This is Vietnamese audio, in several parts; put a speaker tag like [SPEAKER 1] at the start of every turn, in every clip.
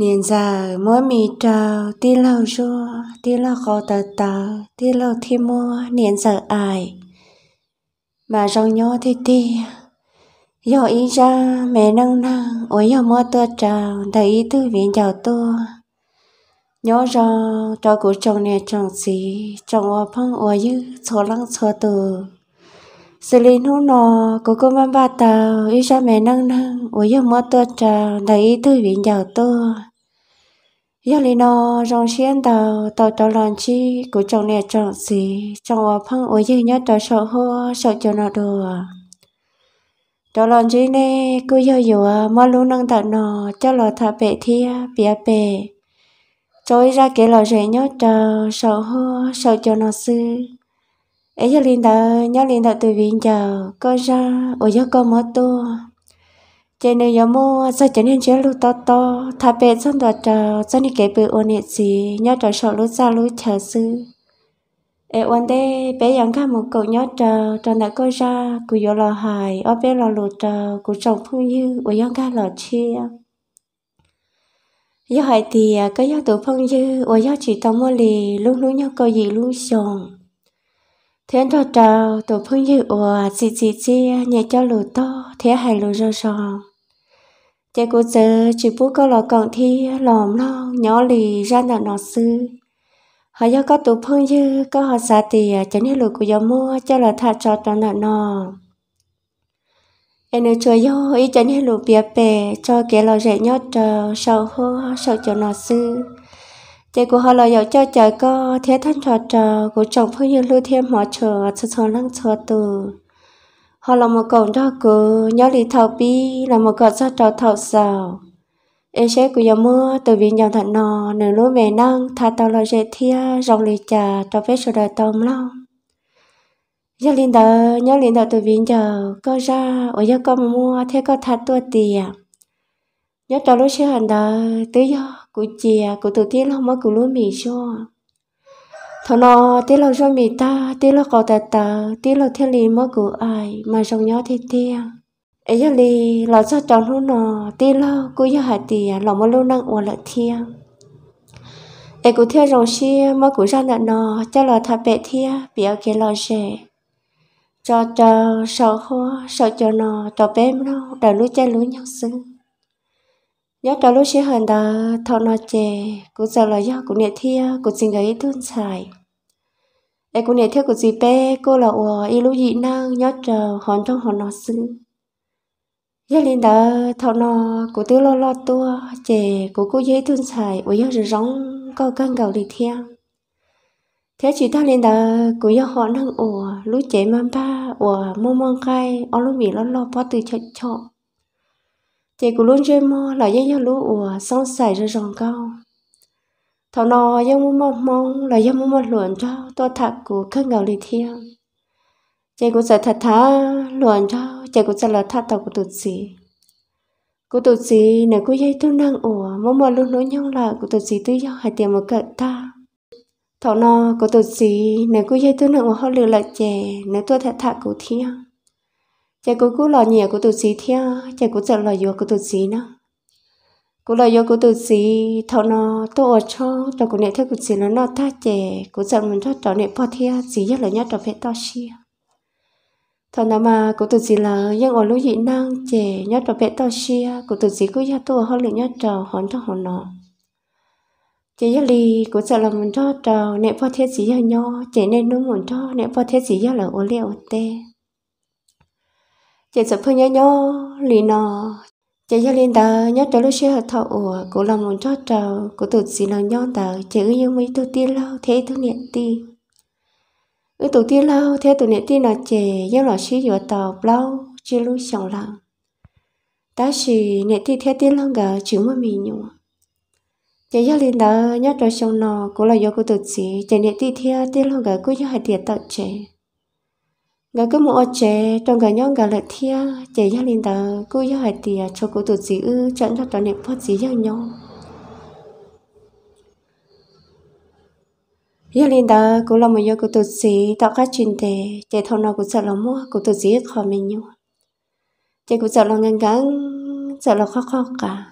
[SPEAKER 1] 年在莫米找地老说，地老好得到，地老提莫年在爱，mà rong nhỏ thì đi, giờ ý ra mẹ nâng nâng, ôi giờ mua tôi trào, thấy tư viện chào tôi, nhỏ ra cho của chồng nè chồng gì, chồng ở phong ở dưới, số lăng số từ xử lý nô nọ có cô mang bà tờ ý cha mẹ nâng nâng ủi giờ mua tôi trà đầy ý thư viện giàu tôi giờ lý nọ rong xiên tàu tàu tàu lòn chi của chồng nè chồng gì chồng ở phăng ủi giờ nhớ tàu sợ hô sợ cho nó đùa tàu lòn chi nè cô yêu dùa mua lú nâng tàu nọ cho lò thà bể thia bịa bể trôi ra kể lò rẻ nhớ tàu sợ hô sợ cho nó xưa ấy giờ linh đạo nhớ linh đạo từ viện chờ cô ra ở giờ cô mở tu trên nơi giờ mua sao trở nên chơi lú to to thà bé xong đó chờ cho nên kể bự ôn nhẹ gì nhớ trò sợ lú xa lú chờ sư ấy ôn đê bé 养 cả một cậu nhớ chờ trò đã cô ra cụ vô lò hài ở bé lò lụt chờ cụ trồng phương như ở 养 cả lò chia giờ hỏi thì à, cái giáo tổ phong dư ở giáo chỉ tông mua lì luôn luôn nhau câu gì luôn xong thế đó trào tổ phương như ủa chị chị chị nhẹ cho lù to thế hay lù rơ sò chị cô giờ chỉ bố có lò còn thi lòm lo nhỏ lì ra nợ nọ sư họ do có tổ phương như có họ xả tì à, cho nên lù của gió mua cho là thà cho toàn nợ nọ em nói chơi yo ý cho nên lù bia bè cho kẻ lò rẻ nhót trào sầu hô sầu cho nọ sư chị của họ là dạo cho trời có thế thân trò trò của chồng phương như lưu thêm họ chờ chờ chờ lăng chờ từ họ là một cổng đó cứ nhớ lý thầu bi là một cột cho trò thầu sao em sẽ của giờ mưa từ viện dòng thận nò nửa lúa về năng thà tao là dễ thia rong lì trà cho phép sự đời tôm lâu nhớ liền đờ nhớ liền đờ từ viện giờ có ra ở giờ có mua thế có thà tua tiền nhớ cho lúc sẽ hành đờ tới giờ cú chia cú tổ tiên không mất cú lúa mì cho thằng nó tiếc là cho mì ta tiếc là cậu ta ta tiếc là thiên lì mất cú ai mà trong nhó thì tê ấy giờ đi lo cho chọn luôn nó tiếc là cú giờ hạt tiền là mất luôn năng uổng lại thiên ấy cú thiên rồng xia mất cú ra nợ nó cho lo thà bẹ thiên biểu cái lò xe cho cho sợ khó sợ cho nó cho bé nó đã lúa chơi lúa nhau xứng nhớ đó lúc xí hơn đó thọ nó chè cũng giờ là do cũng nhẹ thia cũng xin gửi tuôn xài em cũng nhẹ thia cũng gì pe cô là ủa y lúc gì năng nhớ chờ hòn trong hòn nó xứ nhớ lên đó thọ nó cũng tư lo lo tua chè cũng cố dễ tuôn xài ủa giờ rong có căng gạo đi thia thế chỉ ta lên đó cũng do họ năng ủa lúc chè mang ba ủa mong mong cay ở lúc bị lo lo bỏ từ chợ chợ chị cũng luôn chơi mò là dân nhau lũ ủa xong xảy ra rồng cao thảo nò, dân muốn mong mong là dân muốn một luận cho to thật của các ngào lì thiên chị cũng sẽ thật thà luận cho chị cũng sẽ là thật tàu của tụt sĩ của tụt sĩ nếu cô dây tôi năng ủa mong mà luôn nói nhau là của tụt sĩ tư do hai tiền một cận ta thảo nò của tụt sĩ nếu cô dây tôi năng ủa họ lừa lại chè nếu tôi thật thật của thiên chạy cú cú lò nhẹ của tụt xí thia chạy cú chạy lò yo của tụt xí nó cú lò yo của tụt xí thọ nó tô ở cho cho cú này theo cú xí nó nó tha chạy cú chạy mình cho trò này po thia xí nhất là nhất trò phải to xia thọ nó mà cú tụt xí là nhưng ở lúc gì năng chạy nhất trò phải to xia cú tụt xí cú ya tô hơn lượng nhất trò hòn cho hòn nó chị gia lì của sợ là mình cho trò nẹp phao thiết gì nhỏ chạy nên đúng muốn cho nẹp phao thiết gì là ô liệu tê chị sắp phơi nhớ nhớ lì nọ chị cho liên tờ nhớ cho lối xe hợp thọ ủa cố lòng muốn cho trầu cố tụt gì là nhon tờ chị ư yêu mấy tổ tiên lâu thế tổ niệm ti ư tổ tiên lâu thế tổ niệm ti nọ chị giáo lọ xí dựa tờ lâu chưa lúc xong lòng ta xì niệm ti thế tiên lâu gờ chữ mà mình nhủ chị cho liên tờ nhớ cho xong nọ cố là do cố tụt gì chị niệm ti thế tiên lâu gờ cố cho hạt tiền tờ chị gà cứ mua chè trong gà nhon gà lợn thia chè gia linh ta cứ gia hải tiề cho cô tụt gì ư chọn cho toàn niệm phật gì gia nhau gia linh ta cứ làm một gia cô tụt gì tạo các chuyện tề chè thâu nào cũng sợ là mua cô tụt gì khó mình nhau chè cũng sợ lòng ngang ngang sợ lòng khó khó cả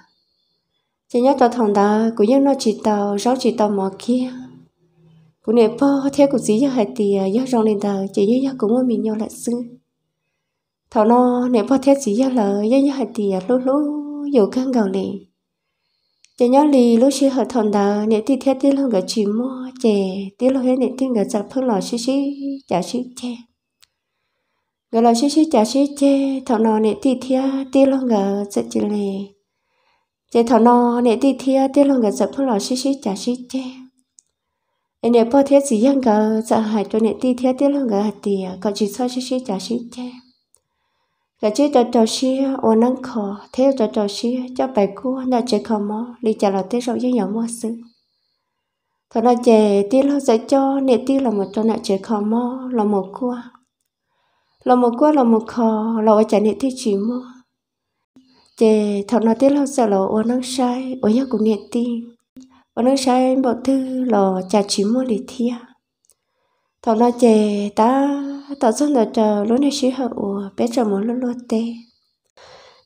[SPEAKER 1] chè nhớ cho thằng ta cũng nhớ nó chỉ tàu rõ chỉ tàu mò kia phụ nữ po theo cũng chỉ cho hai tỷ do rong lên tờ chỉ với do cũng mình nhau lại xưa thảo nó nếu po theo chỉ do là do do hai tỷ lú lú dù căng gạo lì chỉ nhớ lì lú xí hợp thằng đó nếu thì theo tiếng lâu gỡ chỉ mua chè tiếng lâu hết nếu thì gỡ chặt phân lò xí xí chả xí chè người lò xí xí chả xí chè thảo nó nếu thì theo tiếng lâu gỡ chặt chỉ lì chỉ thảo nó nếu thì theo tiếng lâu gỡ chặt phân lò xí xí chả xí chè nên để bơ thiết gì yang cả sợ hại cho nên ti thiết tiết lăng cả hạt tiề còn chỉ so xí xí trả xí che cả chế cho cho xí ô năng khó theo cho cho xí cho bài cua là chế khó mò đi trả lời tới rồi những nhỏ mua sư thật là chế tiết lăng sẽ cho nên ti là một cho nào chế khó mò là một cua là một cua là một khó là ở trả nên ti chỉ mua chế thằng nào tiết lăng sẽ là ô năng sai ô nhà cũng nên ti và nó sẽ bộ thư lò trà chỉ mua lì thia thọ nó chè ta tạo xong là chờ lúc này xí hợp ủa bé chờ muốn lúc lúc tê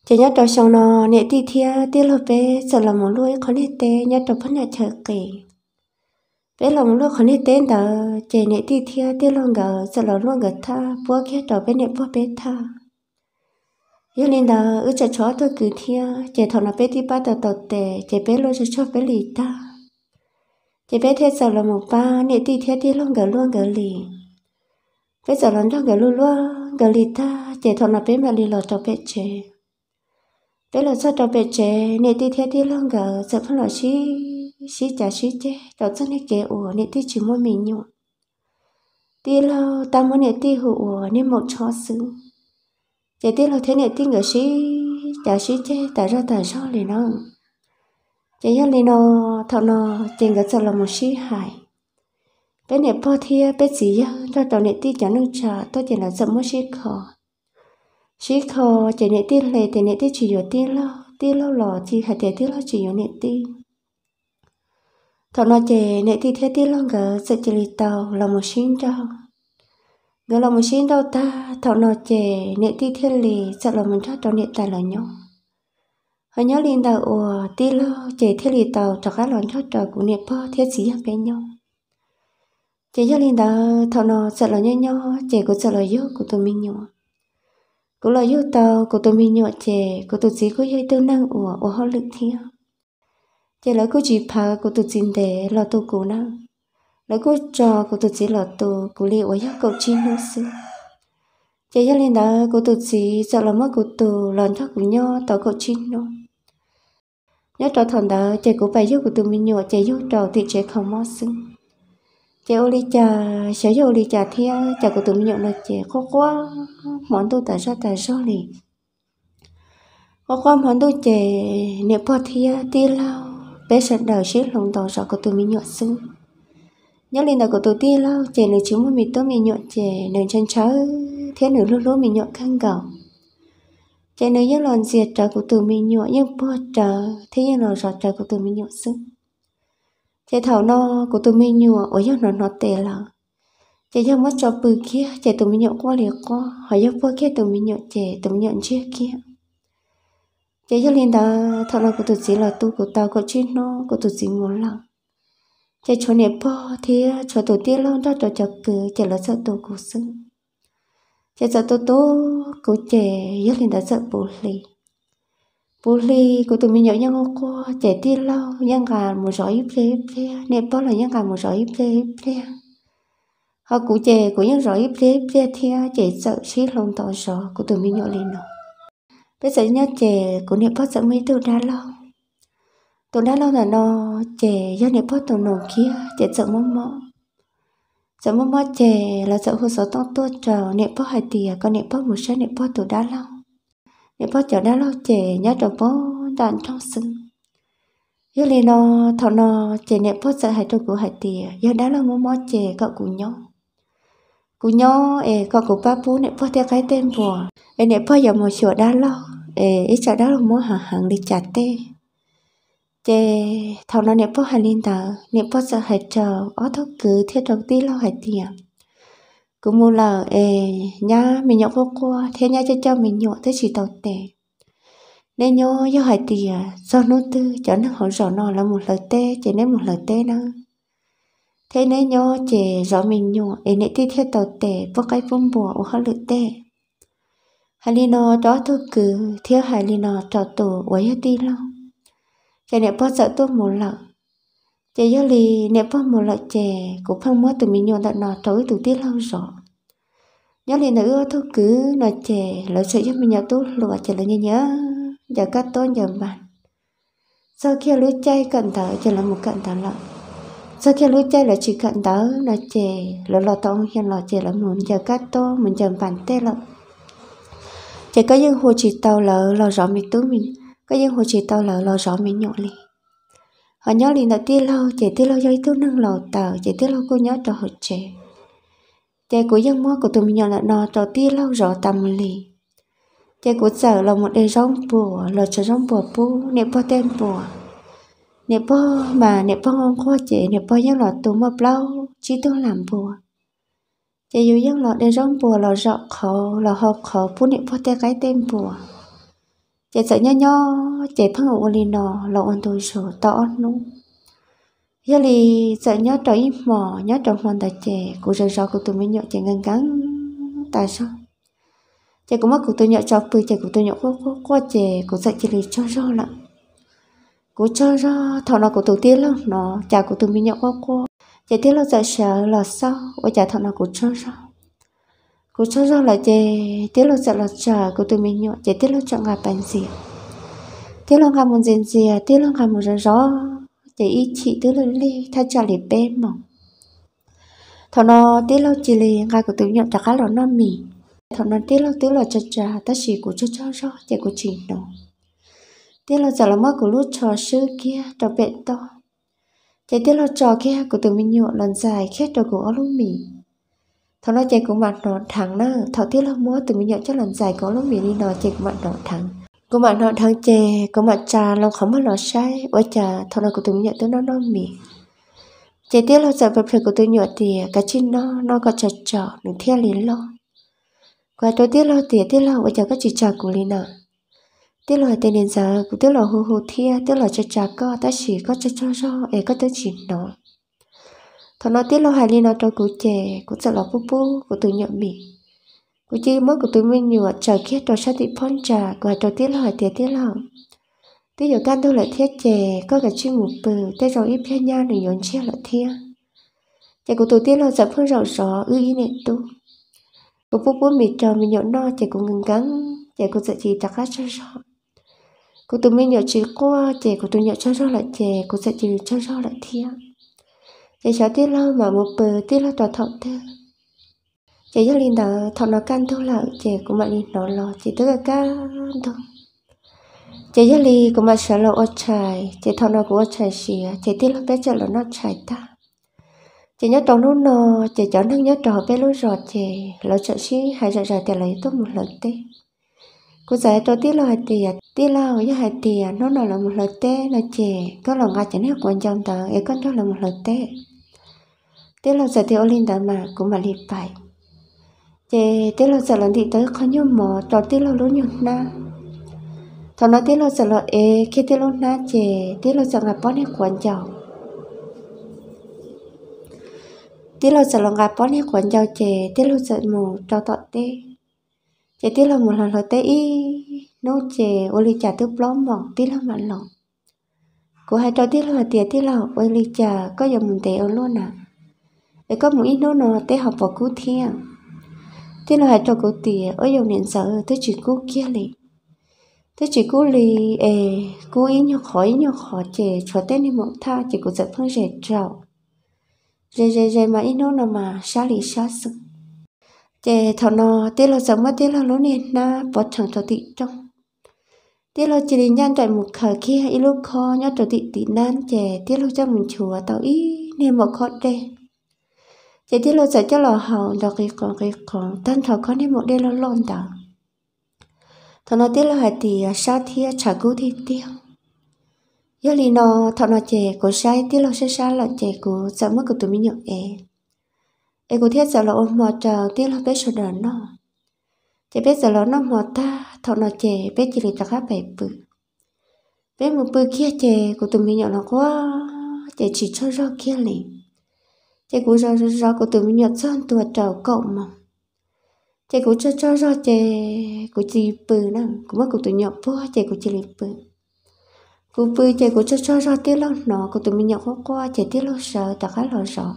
[SPEAKER 1] chỉ nhớ đầu xong nó nhẹ đi thia tiếc lúc bé giờ là muốn lúc khó nhẹ tê nhớ đầu phân là chờ kì bé là muốn lúc khó nhẹ tê đó chè nhẹ đi thia tiếc lúc gờ giờ là lúc gờ tha búa kia đầu bé nhẹ búa bé tha giờ lên đó ước chờ chó tôi cứ thia chè thọ nó bé đi ba tờ tờ tê chè bé lúc chờ chó bé lì ta chỉ biết thế giờ là một ba nè tì thế đi luôn gỡ luôn gỡ lì bé giờ là trong gỡ luôn luôn gỡ lì ta chỉ thằng nào bé mà lì lọt cho bé chế bé lọt cho bé chế nè tì thế đi luôn gỡ giờ không lọt xí xí chả xí chế đầu chân này kẹo nè tì chỉ mua mình nhụ đi lâu ta muốn nị tì hụ nè một chó xứ chỉ đi lâu thế nị tì gỡ xí chả xí chế tại ra tại sao lì nó chỉ yêu nó thọ nó tiền cái là một sĩ hải bé này po thia bé gì cho tàu này ti chẳng nâng chờ tôi chỉ là dậm mất sĩ khó sĩ khó chỉ này ti lệ thì này ti chỉ yêu ti lo ti lo lò thì hạt tiền ti lo chỉ yêu này ti thọ nó chỉ này ti thế ti lo gỡ sẽ chỉ lì tàu là một sĩ đâu gỡ là một sĩ đâu ta thọ nó chỉ này ti thế lệ sẽ là một cho tàu này tài là nhau họ nhớ liên đầu ủa tí lo chế thiết lý tàu cho các lòn chót trò của nếp bơ thiết sĩ hàng bên nhau chế nhớ liên đầu thọ nó sợ là nhau nhau chế của sợ là yêu của tôi mình nhau của là yêu tàu của tôi mình nhau chế của tôi chỉ có dây tương năng ủa ủa họ lực thiên chế lỡ cô chỉ phá của tôi chính để lo tôi cố năng lỡ cô trò của tôi chỉ lo tôi của liệu ở yếu cậu chi nữa xưa chế nhớ liên đầu của tôi chỉ sợ là mất của tôi lòn chót của nhau tàu cậu chi nữa nhớ trò thằng đó chạy của bài giúp của tụi mình nhỏ chạy giúp trò thì chạy không mất xứng chạy ô li trà sẽ ô li trà thì chạy à, của tụi mình nhỏ là chạy khó quá món tôi tại sao tại sao này khó quá món tôi chạy niệm phật thì à, thì lao bé sẽ đào chết lòng tỏ sợ của tụi mình nhỏ xứng nhớ lên đời của tôi tia lao chạy nửa trứng mà mình tôi mình nhỏ chạy nửa chân cháu thế nửa lúc lúa mình nhỏ khăn gạo chế nếu những lần diệt trở của từ mình nhựa nhưng bơ trở thế nhưng lần giọt trở của từ mình nhựa sức chế thảo nó của từ mình nhựa ở những nó nó tệ là chế cho mất cho bự kia chế từ mình nhựa qua liệt qua hỏi cho bơ kia từ mình nhựa chế từ mình nhựa chia kia chế cho linh đó thảo là của từ gì là tu của tao có chuyên nó của từ gì muốn lòng chế cho này bơ thế cho tổ tiên lâu đó chỗ chợ cửa chế là sợ tổ của xứng chế giờ tôi tố cụ chế nhất lên đã sợ bù lì bù lì của tụi mình nhớ nhau qua chế ti lâu nhân cả một giỏi ít lê ít lê nẹp bao là nhân cả một giỏi ít lê ít lê họ cụ chế của nhân giỏi ít lê ít lê thì chế sợ xí lòng tỏ gió của tụi mình nhớ lên nó bây giờ nhớ chế của nẹp bao sợ mấy từ đã lâu tụi đã lâu là nó chế do nẹp bao tụi nó kia chế sợ mong mong giờ mua mua chè là sợ hồ sơ tông tua trò niệm bao hai tiền con niệm bao một số niệm bao tổ đá lâu niệm bao chợ đá lâu chè nhớ đồ bao đàn trong sưng giờ lên nò thọ nò chè niệm bao sợ hai đồ của hai tiền giờ đá lâu mua mua chè cậu cùng nhau cùng nhau ê cậu cùng ba bố niệm bao theo cái tên bùa ê niệm bao giờ một chỗ đá lâu ê ít chợ đá lâu mua hàng hàng đi chả tê chế thằng nó nếp bó hà linh tờ nếp bó sợ hạt trờ ó thóc cứ thiết trong tí lo hạt tiền cứ mua lờ ê nhá mình nhậu vô qua thế nhá cho cho mình nhậu thế chỉ tàu tệ nên nhớ do hạt tiền do nó tư cho nó hỗ trợ nó là một lời tê chỉ nên một lời tê nữa thế nên nhớ chế rõ mình nhậu ê nãy tí thiết tàu tệ vô cái vùng bùa ở hơi lự tê hà linh nó đó thóc cứ thiếu hà linh nó cho tổ quấy hết đi lâu Chè nẹp bó sợ tuốt một lợ. Chè gió lì nẹp bó một lợ chè cũng phong mất từ mình nhuận đợt nọ trối từ tiết lâu rõ Nhớ lì nữ ưa thú cứ nọ chè lỡ sợ cho mình nhớ tú lùa chè là nhớ nhớ. Giờ cắt tốn giờ bạn Sau khi lũ chay cận thở chè là một cận thở lợ. Sau khi lũ chay là chỉ cận thở nọ chè lỡ lọ tông hiền lọ chè là muốn giờ cắt tốn mình giờ bạn tê lợ. Chè có những hồ chỉ tàu lợ lọ rõ mình tú mình cái dân hồ chí tao là lo rõ mình nhỏ li họ nhớ liền là tia lâu chạy tia lâu do ý tôi nâng lò tàu chạy tia lâu cô nhớ cho hồ chí chạy của dân mua của tôi mình nhỏ là nó cho tia lâu rõ tầm li chạy của sở là một đời rong bùa là cho rong bùa bu nẹp po tên bùa nẹp po mà nẹp po ngon khoa chạy nẹp po dân lọ tụi mập lâu chỉ tôi làm bùa chạy dù dân lọ đời rong bùa là rõ khó là học khó bu nẹp po tên cái tên bùa chị sợ nhớ nhớ chị phân ngủ lên nọ lộ ăn tôi sợ to luôn giờ thì sợ nhớ trở im mỏ nhớ trở hoàn tại chị cũng sợ sợ của tôi mới nhậu chạy ngăn cắn tại sao chị cũng mất của tôi nhậu cho tôi chị của tôi nhậu quá quá quá chị dạy sợ chị lì cho rõ lắm của cho rõ thọ nó của tôi tiếc lắm nó chả của tôi mới nhậu quá quá chị tiếc là dạy sợ là sao ôi chả thọ nó của cho rõ cô cho rằng là chè tiết lộ chọn là chờ cô tôi mình nhọ chè tiết lộ chọn ngà bàn gì tiết lộ ngà một gì gì tiết lộ ngà một rõ rõ chè ý chị tứ lộ đi thay cho lì bê mỏng thằng nó tiết lộ chỉ lì ngà của tôi nhọ chả khá là nó mì thằng nó tiết lộ tứ lộ chọn chờ ta chỉ của cho cho rõ chè của chị nó tiết lộ chọn là mất của lúc trò sư kia trò bệnh to chè tiết lộ trò kia của tôi mình nhọ lần dài khét trò của áo lúc mì thằng nó chạy cũng bạn nó thẳng nó thảo tiết là mua từ mình nhận chắc lần dài có lúc mình đi nó chạy cũng bạn nó thẳng có bạn nó thằng chè có bạn trà lòng không mất nó sai quá trà thằng nó của từ mình nhận tới nó nó mì chè tiết là giờ vật phẩm của tôi nhựa thì cái chân nó nó có chật chọ đừng theo liền lo qua tôi tiết là thì tiết là bây giờ các chị trà của liền nào tiết là tên đến giờ cũng tiết là hù hù thia tiết là chật chà co ta chỉ có chật cho cho ấy có tới chỉ nó thọ nó tiết lo hài liên nó cho cụ trẻ cụ sợ lo bố bố cụ tự nhận mỉ cụ chỉ mất cụ tự mình nhiều trời khi trò sát thị phong trà cụ trò tiết lo hài tiết tiết lo tiết giờ can thôi lại thiết trẻ có cả chuyên mục bự tê rồi ít 偏 nhau để nhón chia lại thia trẻ cụ tự tiết lo sợ phương rộng rõ ư ý niệm tu cụ bố bố mỉ chờ mình nhậu no trẻ cụ ngừng gắng trẻ cụ sợ chỉ chặt hết cho rõ cụ tự mình nhộn chỉ qua trẻ cụ tự nhậu cho rõ lại trẻ cụ sợ chỉ cho rõ lại thia chị sợ tí lâu mà một bữa tí lâu tỏ thọng thế chị cho linh đỡ thọ nó can thôi là chị cũng mà linh nó lo chỉ tức là can thôi chị cho linh cũng mà sợ lo ở trái chị thọ nó cũng ở trái xì chị tí lâu bé chợ là nó trái ta chị nhớ tròn lúc nọ chị cho năng nhớ trò bé lúc rồi chị lo sợ xí hay sợ sợ thì lấy tốt một lần tê cô giải cho tí lâu hai tiền tí lâu với hai tiền nó là một lần tê nó chè có lòng ai chẳng hết quan trọng tờ em con cho là một lần tê Tiết lo sợ thì linh đã mà cũng mà lì phải, Chê tiết lo sợ lần thì tới khó nhớ mỏ Tỏ tiết lo lúa nhớ na Thọ nói tiết lo sợ lo, ế Khi tiết lo na chê tiết lo sợ ngà bó nè quán chào Tiết lo sợ lo ngà bó nè quán chào chê tiết lo sợ mù trò tọt tê Chê tiết lo một lần lo tê y Nô chê ô li chả tức ló mỏ tiết lo mạnh lỏng Cô hai trò tiết lo là tiệt tiết lo ô li chả có dòng mình tệ ô luôn à để có một ít nô nô tế học vào cứu thiên thế là hãy cho cụ tìa ở dòng nền sợ tới chỉ cứu kia lì thế chỉ cú lì ê cú ý nhau khỏi nhau khó chè cho tên đi mộng tha chỉ cú giật phương rẻ trào rè rè rè mà ít nô nào mà xa lì xa sự chè thọ nọ tê lo giống mà tê lo lố nền na bỏ chẳng cho thị trong tê lo chỉ lì nhan chạy một khờ kia ít lúc khó nhau cho thị tị nan chè tê lo cho mình chùa tao ý nên một khó đê chỉ đi lo sợ cho lo hậu lo cái còn cái còn tan thọ con đi một đêm lo lon đó thọ nó tiếc lo hại thì sa thì chả cứu thì tiếc giờ lì nó thọ nó chè của sai tiếc lo sẽ sa lo chè của sợ mất của tụi mình nhậu e e của thiết sợ lo ôm mò chờ tiếc lo bé sợ đàn nó chỉ biết sợ lo nó mò ta thọ nó chè bé chỉ lì chặt hát bể bự bé một bự kia chè của tụi mình nhậu nó quá chè chỉ cho ra kia liền 제구 저저저고 두미녀 선 tuột trầu cộng mà cũng cho cho cho chế cũng chỉ bự nè cũng mất cũng tụi nhậu phố chế cũng chỉ lì bự cũng bự chế cũng cho cho cho tiếc lâu nọ cũng tụi mình nhậu khó qua chế tiếc sợ tao khá lo sợ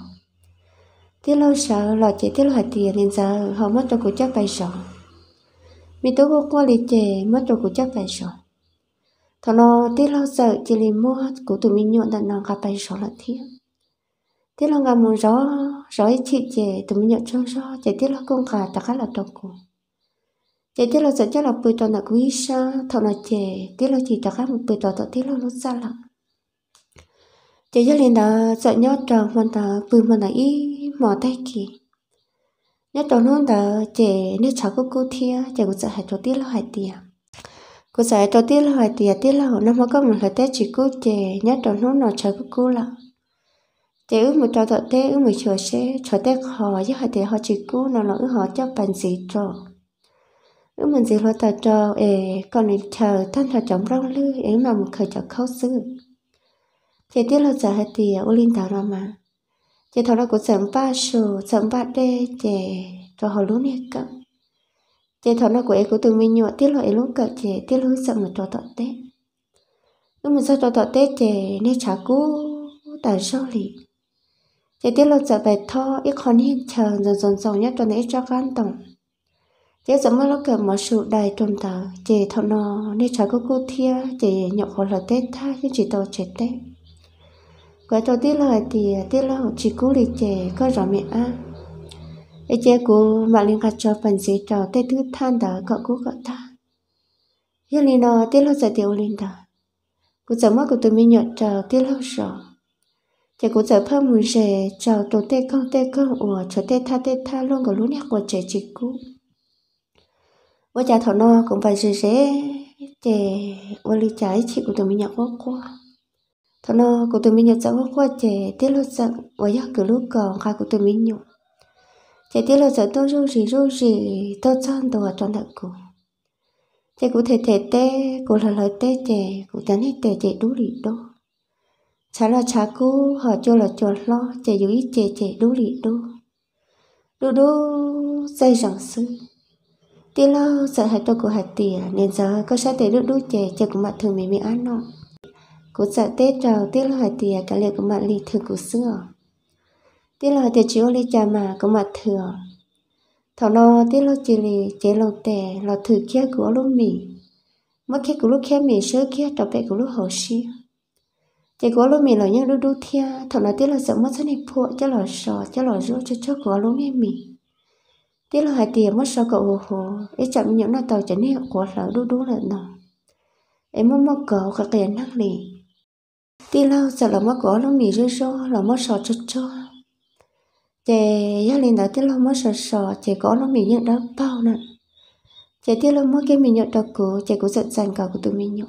[SPEAKER 1] tiếc lâu sợ lo chế tiếc lâu hạt tiền nên giờ họ mất rồi cũng chắc phải sợ mình tối hôm qua lì chế mất rồi cũng chắc phải sợ thằng nó tiếc lâu sợ chỉ lì mua của tụi mình nhậu đặt nó gặp phải sợ là thiết tiết là ngà muốn gió rõ chị chị từ mình nhận cho gió chị tiết lo công cả ta cả là đâu cô chị tiết lo sợ chắc là bữa tối là quý sa thọ là chị tiết lo chị ta cả một bữa tối tiết lo nó xa lắm chị cho liền đó sợ nhau tròn mình ta bữa mà đã ý mỏ tay kì nhớ tròn hơn đó chị nếu cháu có cô thia chị cũng sợ hại cho tiếc là hại tiền cô sợ cho tiết lo hại tiền tiết lo nó mà có một lời tết chỉ cô chị nhớ tròn hơn nó cháu có cô là thế ước một trò thọ thế ước một chỗ xe chỗ thế họ chứ họ thế họ chỉ cố nó là ước họ cho bàn gì trò ước mình gì lo tờ trò ê còn này chờ thân thọ chống rong lư ấy mà một khởi cho khâu sư thế tiếc là giờ hết thì ô linh tạo ra mà thế thọ là của sớm ba sổ sớm ba đê chè cho họ lú nè cậu thế thọ là của ấy của từng mình nhọ tiếc là ấy lú cậu chè tiếc lú sợ một trò thọ tết ước mình sao trò thọ tết chè nên chả cú tại sao liền chỉ tiếc lo trở về thọ ít còn hiện chờ dần dần dần nhất cho nên cho gan tổng chỉ giống như lo kiểu mở sự đài trong tờ chỉ thọ nó nên chờ cô cô thia chỉ nhậu khó là tết tha chứ chỉ tàu chết tết cái tàu tiết lời thì tiết lo chỉ cố lì chè có rõ mẹ à ấy chế cố mà liên cắt cho phần giấy trò tết thứ than đó cậu cố cậu ta. giờ liền nó tiết lo giờ tiêu liền đó cô giờ mất của tôi mới nhận chờ tiết lo sợ thì cũng giờ phơi mùi rẻ chào tổ tê không tê không ủa cho tê tha tê tha luôn cả lúc nhắc của trẻ chị cũ bữa cha thọ no cũng phải rẻ rẻ trẻ ô ly trái chị của tụi mình nhặt quá quá, thọ no của tụi mình nhặt rất quá quá trẻ tê lúc giận ô nhắc cứ lúc còn khai cũng từ mình nhục trẻ tê lúc giận tôi rú rỉ rú rỉ tôi chăn đồ chọn thật cũ trẻ cũng thể thể tê cũng là lời tê trẻ cũng tán hết tê trẻ đủ lì đâu chả là chả cô họ cho là cho lo chả dưới chè chè đu lì đu đu đu dây rằng sư tí lo sợ hạt tôi của hạt tỉa à, nên giờ có sẽ thấy đu đu chè chè của mặt thường mình mới ăn nọ cũng sợ tết rồi tí lo hạt tỉa à, cả liệu của mặt lì thường của xưa à. tí lo thì chỉ lì chà mà của mặt thừa thảo nó tí lo chỉ lì chế lồng tè lo thử kia của lúc mì mất kia của lúc kia mì sớ kia trò bẹ của lúc hồ xia chỉ có lúc mình là những đu đôi thia thật là tiếc là sợ mất thân hình phụ cho lò sò cho lò rô cho chó của lúc nghe mình tiếc là hai tiền mất sau cậu hồ hồ ấy chậm những là tàu chấn hiệu của là đôi đôi là nào, em mất mất cậu cả tiền năng lì tiếc là sợ là mất của lúc mình rơi rô là mất sò cho chó, chè gia đình đã tiếc là mất sò sò chè có lúc mình nhận đó bao nè chè tiếc là mất cái mình nhận đó cũ chè cũng giận dằn cả của tụi mình nhận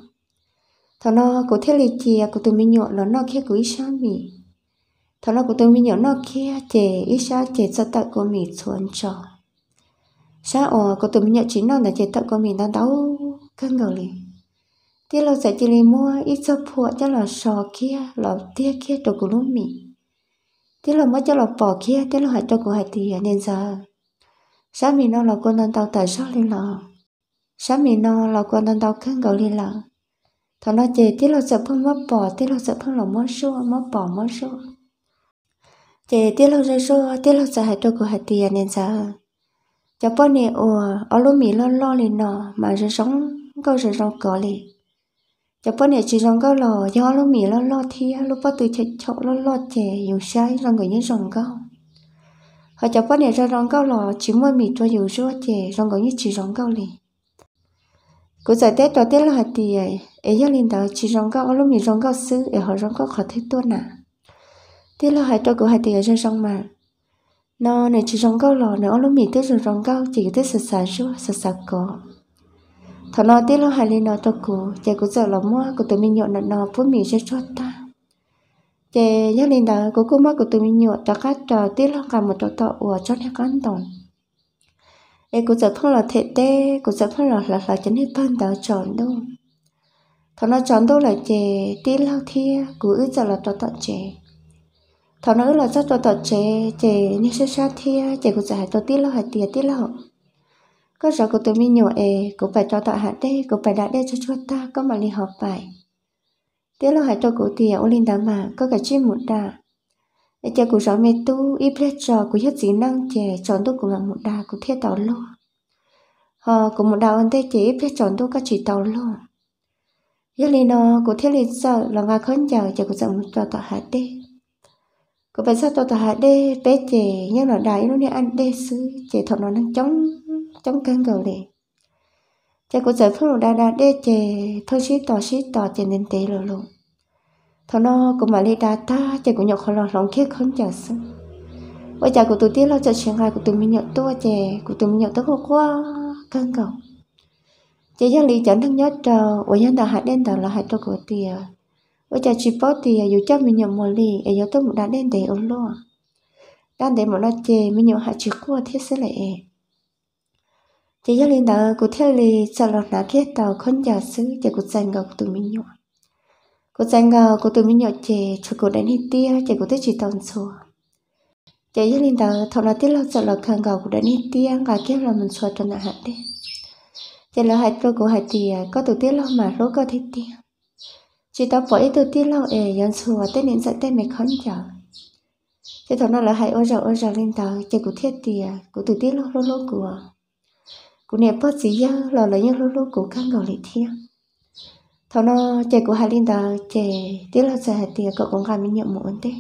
[SPEAKER 1] thọ nó có thể lì chìa của tôi mình nhọ, nó nó khe của ít sao mì thọ nó của tôi mình nhọ nó khe chè ít sao chè cho tận của mì xuống cho. sao ở của tôi mình nhọ chỉ nó là chè tận của mì nó đau cân ngầu liền tí lo sẽ chỉ mua ít cho phụ cho là sò kia là tia kia đồ của lúc mì tí lo mất cho là bỏ kia tí lo hại cho của hại thì nên giờ Sao mình nó là con đang tao tại sao lên lò sao mình nó là con đang tao khăn gạo lên lò thằng nó chị tí lo sợ phong mất bỏ tí lo sợ phong lòng mất số mất bỏ mất số chị tí lo ra số tí lo sợ hại tôi của hại tiền nên sợ cho bọn này ồ ở lúc mì lo lo lên nọ mà rồi sống câu rồi sống cỏ liền cho bọn này chỉ sống câu lò do lúc mì lo lo thi lúc bắt tôi chạy chỗ lo lo trẻ dù sai rồi người nhân sống câu họ cho bọn này ra sống câu lò chỉ mới mì cho dù số trẻ rồi người như chỉ sống câu liền cứ giải tết cho tết là hạt tiền ấy ấy linh đó chỉ rong gạo lúc mình rong gạo xứ ấy họ rong gạo khó thấy tuôn à tết là hai hạt cho hai hạt ở trên sông mà nó này chỉ rong gạo lò nữa lúc mình tết rồi rong gạo chỉ có tết sạch sạch chứ sạch sạch có thọ nó tết là hai linh nó cho cô chạy cứ giờ là mua của tụi mình nhộn là nó vốn mình sẽ cho ta chạy gia đình đó của cô mua của tụi mình nhộn ta cắt trò tết là cả một trò tọ ủa cho nó cắn tổng e cô giờ không là thế tê cô giờ không là là là chân hết ban đó chọn đâu thằng nó chọn đâu là chè tí lao thia cô ư giờ là tọt tọt chè thằng nó ư là rất tọt tọt chè chè như sẽ xa thia chè cô giờ hãy tọt tí lao hạt tìa tí lao có giờ cô tôi mi nhỏ e cô phải cho tọt hạt tê, cô phải đã đê cho chúa ta có mà đi học phải, tí lao hạt cho cô tìa ô linh đá mà có cả chim một đà cho cụ rõ mẹ tu ít biết trò của hết gì năng trẻ chọn tôi cũng là một đà của thiết tàu luôn họ ờ, cũng một đào anh thế chỉ ít biết chọn tôi các chỉ tàu luôn giờ lý nó của thiết lý sợ là ngà khấn chờ chờ cụ sợ một trò tọa hạ đê cụ phải sao tọa tọa hạ đê bé trẻ nhưng là đại nó nên ăn đê sứ trẻ thọ nó đang chống chống căng cầu này trẻ cụ sợ không đà đà đê trẻ thôi xí tỏ xí tỏ trẻ nên tế rồi luôn thằng nó cũng mà lấy đá ta chạy cũng nhậu khó lòng lòng kia không chả xong vậy chả của tôi tiếc lo cho chuyện hài của tôi mình nhậu tua chè của tôi mình nhậu tới quá căng cầu chỉ gia lý chẳng thằng nhất trò ờ, ở nhân đã hạt đen đầu là hạt trò của tia à. ở chả chỉ bó tia à, dù cho mình nhậu một lì ở gió tôi một đá đen để ôn lo đã để một lo chè mình nhậu hạt chỉ cua thiết sẽ lại chỉ gia lý đó của theo lý sợ lọt lá kia tàu không giả sứ chỉ của dành gặp tôi mình nhậu cô sang ngờ cô từ mình nhỏ trẻ cho cô đến hít tia trẻ cô tới chỉ toàn số trẻ gia linh tờ thọ là tiết lâu sợ là khăn gạo cô đến hít tia ngà kiếp là mình xóa cho nạ hạn đi trẻ là hạt pro của hạt tìa có từ tiết lâu mà rốt có thịt tia chỉ tao bỏ ít từ tiết lâu ề yon xua tên đến sợ tên mẹ khốn chờ trẻ thọ là hạt ôi rào ôi rào linh tờ trẻ cô thiết tìa à, cô từ tiết lâu lô lô của cô nẹp bớt gì ya lò lấy nhau lô lô của khăn gạo lại thiêng thọ nó chè của hai linh đào chè tiếc là sẽ thì cậu cũng gà mình nhận muốn thế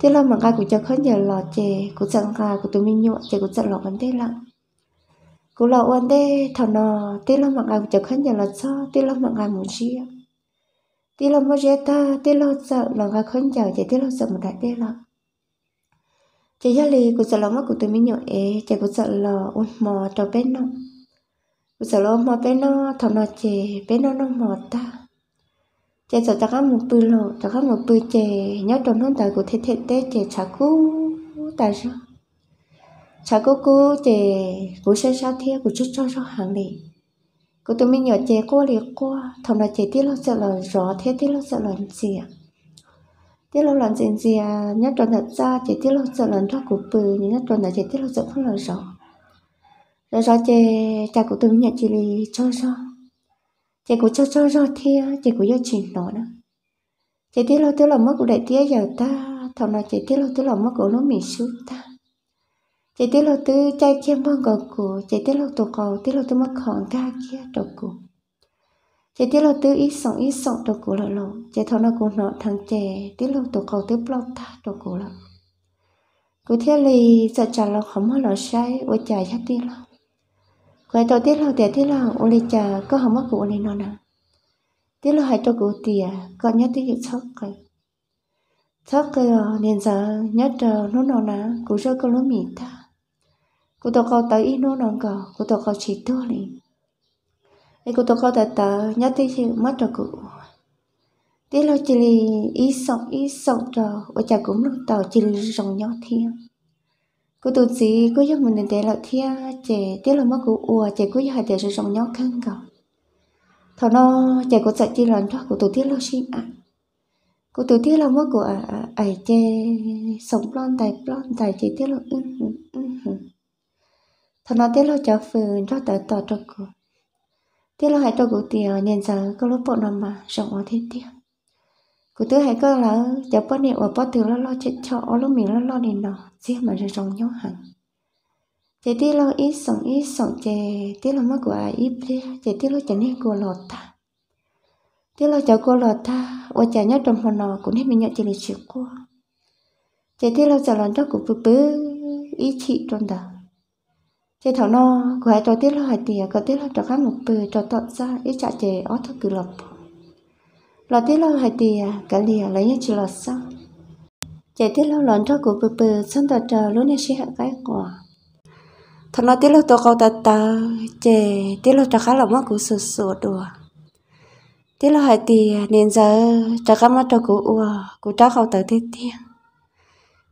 [SPEAKER 1] tiếc là mà gà của cháu khó nhờ lò chè của chẳng gà của tụi mình nhậu chè của chẳng lò vấn đề lặng của lò vấn đề thọ nó tiếc là mà gà của cháu khó nhờ lò cho tiếc là mà gà muốn gì tiếc là mà dễ ta tiếc là sợ lò gà khó nhờ chè tiếc là sợ một đại thế lặng chè gia lì của sợ lò mắt của tụi mình nhậu ế chè của sợ lò uốn mò trò bên nông bây giờ lo mà bé nó thằng nó chè bé nó nó mò ta chè giờ ta có một tuổi lộ ta có một tuổi chè nhớ trong hôm tại của thế thế tế chè chả cú tại sao chả cú cú chè cú sẽ sao thế của chút cho cho hàng đi của tôi mình nhỏ chè cô liệt cô thằng nó chè tiếc lo sợ là rõ thế tiếc lo sợ là gì à tiếc lo làm gì gì à nhớ trong thật ra chè tiếc lo sợ là ra của bự nhớ trong là chè tiết lâu sợ không là rõ rồi rồi chị cha của tôi nhận chị đi cho cho chị cụ cho cho cho thì chị cụ do chị nó đó chị tiếc lâu tiếc là mất của đại tiếc giờ ta thầu nào chị tiếc lâu tiếc là mất của nó mình suốt ta chị tiếc lâu tư cha kia mong gọi của chị tiếc lâu tụ cầu tiếc lâu tư mất khỏng ta kia đầu cụ chị tiếc lâu tư ít sống ít sống đầu cụ là lộ chị thầu nào cũng nọ thằng trẻ tiếc lâu tụ cầu tiếc lâu ta đầu cụ là cứ thế lì giờ chả lo không mất lỡ sai và trả hết đi lòng cái tàu tiết lâu tiệt tiết lâu ông lấy chờ có hỏng mất của ông lấy nó nè tiết lâu hai cho cụ tiệt có nhớ tiết dự sốc cái sốc cái nên giờ nhớ chờ nó nó nè cụ cho có lúa mì ta cụ tàu câu tới ít nó nó cờ cụ tàu câu chỉ tua này ấy cụ tàu câu tới tới nhớ tiết dự mất cho cụ tiết lâu chỉ ít sọc ít sọc rồi ở chả cũng lúc tàu chỉ lì nhớ nhau thiên cô tụt gì cô giấc mình để lại là thia trẻ tiếc là mất cụ ùa trẻ cứ giấc hai trẻ sự sống nhau khăn cả thọ nó trẻ cô chạy chi lần thoát của tổ tiên lo xin ạ cô tổ tiên là mất của à à trẻ sống lon tài lon tài trẻ tiếc là ưng hử thọ nó tiếc là cho phường cho tới tỏ cho cô tiếc là hai cho cô tiền nhận ra có lúc bộ nằm mà sống ở thế tiếc cứ thứ hai cơ là giờ bữa niệm và bữa từ lo lo chết cho ở lúc mình lo lo đến nó riêng mà rồi rong nhau hẳn chỉ tí lo ít sống ít sống chỉ tí lo mất của ai ít đi chỉ tí lo chẳng nên của lọt ta tí lo cháu của lọt ta ở chả nhớ trong phần nó cũng hết mình nhận chỉ là chịu của chỉ tí lo cháu làm cho cũng bự bự ít chị trong đó chỉ thảo nó của ai cho tí lo hai tiền có tí lo cho khác một bự cho tận ra ít chả chỉ ở thôi cứ lọt lo tí lo hai tìa à, cả lìa à, lấy nhá chỉ lo sao chạy tí lo lòn cho của bự bự xong tờ chờ luôn này sẽ hạ cái quả thằng lo tí lo tổ cầu tà tà chạy tí lo trả khá là mất cụ sụt sụt đùa tí lo hai tìa à, nên giờ trả khá mất cho cụ ua cụ trả khâu tờ thế thiên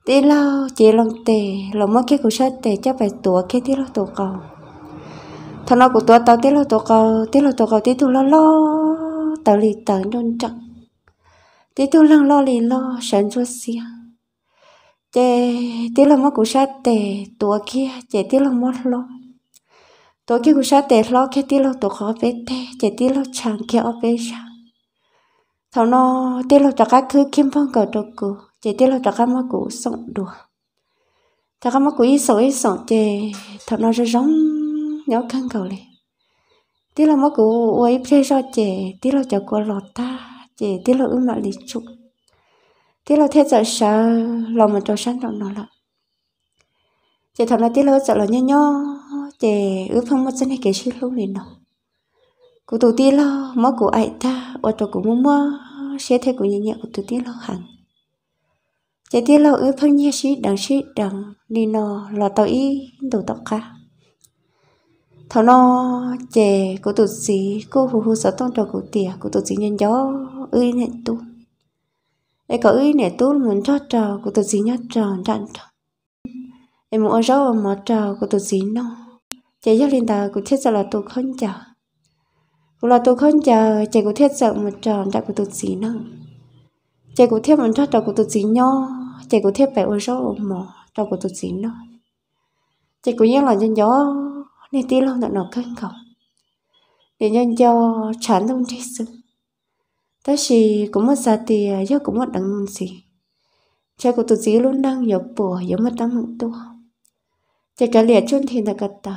[SPEAKER 1] tí lo chỉ lòng tề lòng mất cái cụ sát tề chắc phải tuổi cái tí lo tổ cầu thằng nó của tôi tao tiết lo tổ cầu tiết lo tổ cầu tiết thu lo lo tớ lì tớ nôn trọng tí tu lăng lo lì lo sẵn cho xia tê tí là mất cụ sát tê tua kia chè tí là mất lo tua kia cụ sát tê lo kia tí là tua khó bé tê chè tí là chẳng kia ở bé chẳng thầu nó tí là tất cả cứ kiếm phong cầu đồ cụ chè tí là tất cả mất cụ sống đùa tất cả mất cụ ý sống ý sống chè thầu nó rất giống nhau khăn cầu lì tí là mất cũ uấy phê so chè tí là chả qua lọt ta chè tí là ưm mà lý chụp tí là thế giờ sợ lòng mà trò sáng trong nó là chè thật là tí là sợ là nhớ nhớ chè ước không mất chân hay kể suy lúc này nó cụ tụ tí là mất cũ ai ta ở trò cũng mua mua sẽ thấy cũ nhẹ nhẹ của tụ tí là hẳn, chè tí là ước không nhớ suy đằng suy đằng đi nó là tao y đầu tóc cả thằng nó chè của tổ sĩ cô hù hù sợ tông trò của tìa của tụt sĩ nhân gió ơi nè tu em có ơi nè tu muốn cho trò của tổ sĩ nhớ trò chặn trò em muốn rau mà trò của tổ sĩ nó chè gió lên ta của thiết sợ là tụt không chờ của là tụt không chờ chè của thiết sợ một trò chặn của tổ sĩ nó chè của thiết muốn cho trò của tổ sĩ nho chè của thiết phải ôi rau mà trò của tổ sĩ nó chè của nhớ là nhân gió nên 내 딜로나 cầu để nhân cho chán đông thế sự ta chỉ cũng mất giá tiền chứ cũng mất đắng gì cha của tụi dí luôn đang nhớ bùa nhớ mất đắng mộng tua cha cả lẻ chôn thì là gật tờ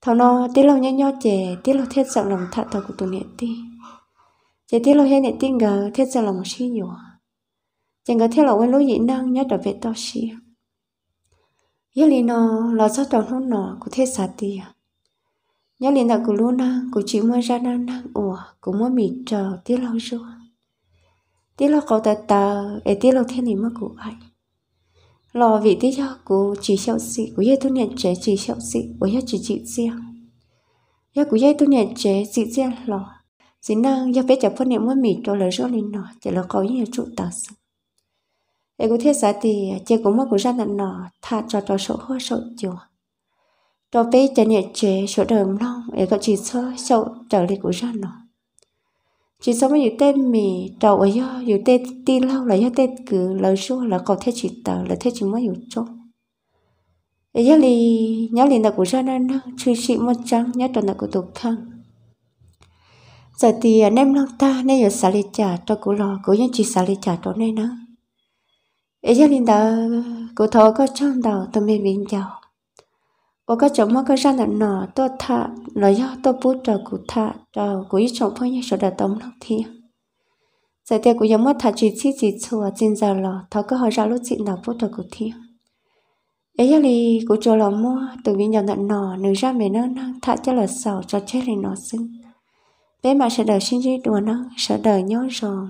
[SPEAKER 1] thằng nó tí lâu nhá nho trẻ tí lâu thiết sợ lòng thật thờ của tụi nệ ti trẻ tí lâu hết nệ ti ngờ thiết sợ lòng xí nhủa chẳng có thiết lâu quên lối dĩ năng nhớ trở về to xíu yết lên nó lo cho trong nó nọ có thể sạch đi à nhớ lên là của luôn na của chị mua ra na na ủa cũng mua mì chờ tiết lâu rồi tiết lâu cậu ta ta ấy tiết lâu thế này mà cụ ai lò vị tiết cho của chị sẹo xị của yết tôi nhận trẻ chị sẹo xị của yết chị chị riêng yết của yết tôi nhận trẻ chị riêng lò xin năng yết phải chụp phân niệm mua mì trò lời rồi lên nọ chỉ là cậu như trụ tờ sự em cô thiết giá thì chơi cũng mất cũng ra là nọ thà cho cho sổ hoa sổ chùa đó bé cho nhẹ chế sổ đờm long em có chỉ sơ sổ trở lại cũng ra nọ chỉ sơ mới dự tên mì đầu ở do dự tên tin lâu là do tên cứ lời số là còn thế chỉ tờ là thế chỉ mới dự cho em nhớ lì nhớ lì là cũng ra nên truy sĩ một trắng nhớ tuần là của tục thân giờ thì à, nem em long ta nên giờ xả lì trả cho cụ lò cũng như chỉ xả lì trả cho nên nữa ấy giờ linh đó cô thọ có trong đầu tôi mới vinh giàu ô có chồng mất có ra là nọ tôi thà là do tôi bút trò cụ thà trò cụ ý chồng phong như sổ đã tống lọc thiên. giờ thì cụ giống mất thà chỉ chỉ chỉ chùa trên giờ lò thọ có họ ra lúc chị nào bút trò cụ thi ấy giờ thì cụ cho lò mua từ vinh giàu là nọ nữ ra mẹ nó năng thà cho là sầu cho chết thì nó sinh bé mà sẽ đời sinh dưới đùa nó sẽ đời nhớ rồi